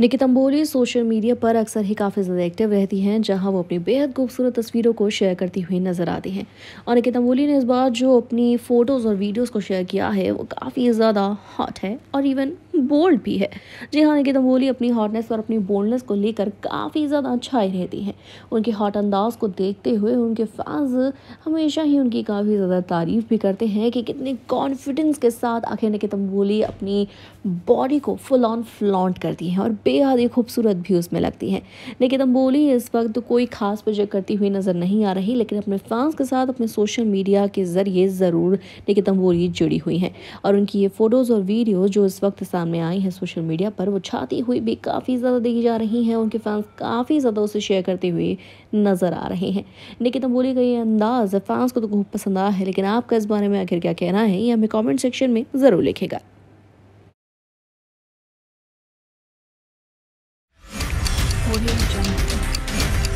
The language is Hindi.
निकित अम्बोली सोशल मीडिया पर अक्सर ही काफ़ी ज़्यादा एक्टिव रहती हैं जहां वो अपनी बेहद खूबसूरत तस्वीरों को शेयर करती हुई नज़र आती हैं और निकित अम्बोली ने इस बार जो अपनी फ़ोटोज़ और वीडियोज़ को शेयर किया है वो काफ़ी ज़्यादा हॉट है और इवन बोल्ड भी है जी हाँ निकिता मोहली अपनी हॉटनेस और अपनी बोल्डनेस को लेकर काफ़ी ज़्यादा अच्छाई रहती हैं उनके हॉट अंदाज को देखते हुए उनके फैंस हमेशा ही उनकी काफ़ी ज़्यादा तारीफ भी करते हैं कि कितने कॉन्फिडेंस के साथ आखिर निकिता मोहली अपनी बॉडी को फुल ऑन फ्लॉन्ट करती हैं और बेहद ही खूबसूरत भी उसमें लगती हैं निकिता मोहली इस वक्त कोई खास प्रोजेक्ट करती हुई नज़र नहीं आ रही लेकिन अपने फैंस के साथ अपने सोशल मीडिया के ज़रिए ज़रूर निकिता मोहली जुड़ी हुई हैं और उनकी ये फ़ोटोज़ और वीडियो जो इस वक्त सामने सामने आई हैं सोशल मीडिया पर वो छाती हुई भी काफ़ी ज़्यादा देखी जा रही हैं उनके फैंस काफ़ी ज़्यादा उसे शेयर करते हुए नज़र आ रहे हैं निकिता बोली का ये अंदाज़ फैंस को तो खूब पसंद आया है लेकिन आपका इस बारे में आखिर क्या कहना है ये हमें कॉमेंट सेक्शन में ज़रूर लिखेगा audio jungle